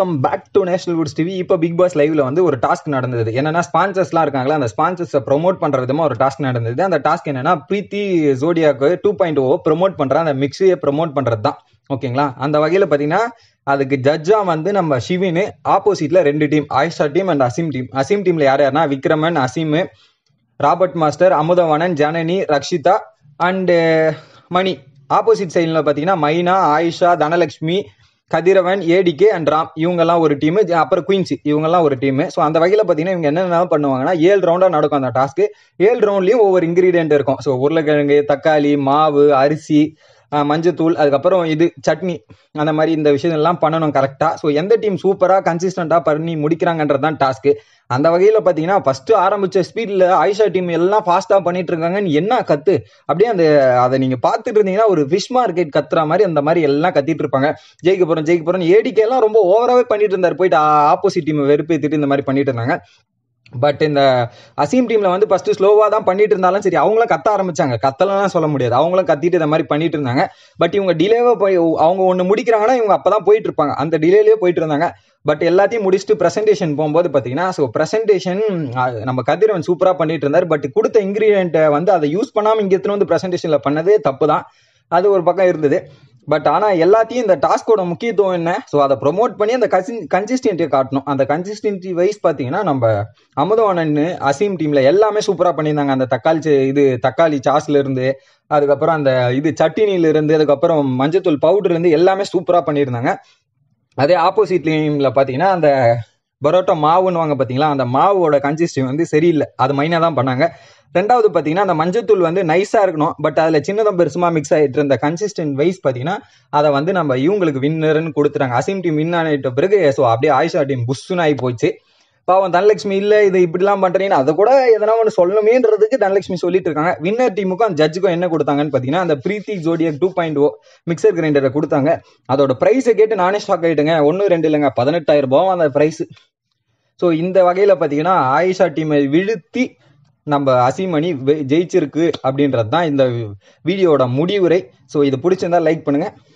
come back to national woods TV இப்போ Bigg Boss லைவ்ல வந்து ஒரு டாஸ்க் நடந்தது என்னன்னா ஸ்பான்சர்ஸ்லாம் இருக்காங்களா அந்த ஸ்பான்சர்ஸை ப்ரொமோட் பண்ற விதமா ஒரு டாஸ்க் நடந்தது அந்த டாஸ்க் என்னன்னா பிரீத்தி ஜோடியாக்கு டூ பாயிண்ட் ஓ ப்ரொமோட் பண்ற அந்த மிக்ஸியை ப்ரொமோட் பண்றது தான் ஓகேங்களா அந்த வகையில் பார்த்தீங்கன்னா அதுக்கு ஜட்ஜா வந்து நம்ம ஷிவின் ஆப்போசிட்ல ரெண்டு team Ayesha team and Azeem team Azeem டீம்ல யார் யாருன்னா Vikraman Azeem Robert master Amudhavanan Janani Rachitha and Mani opposite சைட்ல பார்த்தீங்கன்னா மைனா ஆயிஷா தனலக்ஷ்மி கதிரவன் ஏடிகே அண்ட் ராம் இவங்கெல்லாம் ஒரு டீம் அப்புறம் குயின்ஸ் இவங்கெல்லாம் ஒரு டீம் ஸோ அந்த வகையில் பார்த்தீங்கன்னா இவங்க என்னென்ன பண்ணுவாங்கன்னா ஏழு ரவுண்டாக நடக்கும் அந்த டாஸ்க்கு ஏழு ரவுண்ட்லேயும் ஒவ்வொரு இன்கிரீடியன்ட் இருக்கும் ஸோ உருளைக்கிழங்கு தக்காளி மாவு அரிசி மஞ்சத்தூள் அதுக்கப்புறம் இது சட்னி அந்த மாதிரி இந்த விஷயம் எல்லாம் பண்ணணும் கரெக்டாக ஸோ எந்த டீம் சூப்பராக கன்சிஸ்டண்ட்டாக பண்ணி முடிக்கிறாங்கன்றது தான் டாஸ்க்கு அந்த வகையில் பார்த்தீங்கன்னா ஃபஸ்ட்டு ஆரம்பித்த ஸ்பீடில் ஆயிஷா டீம் எல்லாம் ஃபாஸ்ட்டாக பண்ணிட்டு இருக்காங்கன்னு என்ன கத்து அப்படியே அந்த அதை நீங்கள் பார்த்துட்டு இருந்தீங்கன்னா ஒரு ஃபிஷ் மார்க்கெட் கத்துற மாதிரி அந்த மாதிரி எல்லாம் கத்திட்டு இருப்பாங்க ஜெயிக்க போகிறோம் ஜெயிக்க போகிறோம் ஏடிக்கெல்லாம் ரொம்ப ஓவராகவே பண்ணிட்டு இருந்தார் போயிட்டு ஆப்போசிட் டீம் வெறுப்பேற்றிட்டு இந்த மாதிரி பண்ணிட்டு இருந்தாங்க பட் இந்த அசீம் டீம்ல வந்து ஃபர்ஸ்ட் ஸ்லோவா தான் பண்ணிட்டு இருந்தாலும் சரி அவங்களும் கத்த ஆரம்பிச்சாங்க கத்தலாம் சொல்ல முடியாது அவங்களும் கத்திட்டு இந்த மாதிரி பண்ணிட்டு இருந்தாங்க பட் இவங்க டிலேவா போய் அவங்க ஒன்று முடிக்கிறாங்கன்னா இவங்க அப்பதான் போயிட்டு இருப்பாங்க அந்த டிலேலயே போயிட்டு இருந்தாங்க பட் எல்லாத்தையும் முடிச்சுட்டு பிரசன்டேஷன் போகும்போது பார்த்தீங்கன்னா ஸோ ப்ரெசன்டேஷன் நம்ம கதிரவன் சூப்பராக பண்ணிட்டு இருந்தாரு பட் கொடுத்த இன்கிரீடியன்ட்டை வந்து அதை யூஸ் பண்ணாமல் இங்கே எடுத்துன்னு வந்து ப்ரெசன்டேஷனில் பண்ணதே தப்பு தான் அது ஒரு பக்கம் இருந்தது பட் ஆனால் எல்லாத்தையும் இந்த டாஸ்கோட முக்கியத்துவம் என்ன ஸோ அதை ப்ரொமோட் பண்ணி அந்த கசி காட்டணும் அந்த கன்சிஸ்டன்சி வைஸ் பார்த்தீங்கன்னா நம்ம அமுதவானன் அசீம் டீமில் எல்லாமே சூப்பராக பண்ணியிருந்தாங்க அந்த தக்காளி இது தக்காளி இருந்து அதுக்கப்புறம் அந்த இது இருந்து அதுக்கப்புறம் மஞ்சத்தூள் பவுடர்லேருந்து எல்லாமே சூப்பராக பண்ணியிருந்தாங்க அதே ஆப்போசிட் டீமில் பார்த்தீங்கன்னா அந்த பரோட்டா மாவுன்னு வாங்க பார்த்தீங்களா அந்த மாவோட கன்சிஸ்டி வந்து சரியில்லை அது மைனாக தான் பண்ணாங்க ரெண்டாவது பார்த்தீங்கன்னா அந்த மஞ்சத்தூள் வந்து நைஸாக இருக்கணும் பட் அதில் சின்னதும் பெருசுமா மிக்ஸ் ஆகிட்டு இருந்த கன்சிஸ்டன்ட் வைஸ் பார்த்தீங்கன்னா அதை வந்து நம்ம இவங்களுக்கு வின்னர்னு கொடுத்துறாங்க அசீம் டீம் வின் ஆனிட்ட பிறகு ஸோ அப்படியே ஆயிஷா டீம் புஷ்ஷுன்னு ஆகி போச்சு பாவம் தனலட்சுமி இல்லை இது இப்படிலாம் பண்ணுறீங்கன்னு அதை கூட எதனா ஒன்று சொல்லணுமேன்றதுக்கு தனலட்சுமி சொல்லிட்டு இருக்காங்க வின்னர் டீமுக்கும் அந்த ஜட்ஜுக்கும் என்ன கொடுத்தாங்கன்னு பார்த்தீங்கன்னா அந்த பிரீத்தி ஜோடியக் டூ பாயிண்ட் ஓ மிக்சர் கிரைண்டரை கொடுத்தாங்க அதோட ப்ரைஸை கேட்டு நானே ஸ்டாக் ஆகிட்டுங்க ஒன்று ரெண்டு இல்லைங்க பதினெட்டாயிரம் ரூபாவும் அந்த ப்ரைஸ் ஸோ இந்த வகையில் பார்த்தீங்கன்னா ஆயிஷா டீமை விழுத்தி நம்ம அசிமணி ஜெயிச்சிருக்கு அப்படின்றது தான் இந்த வீடியோட முடிவுரை ஸோ இது பிடிச்சிருந்தா லைக் பண்ணுங்கள்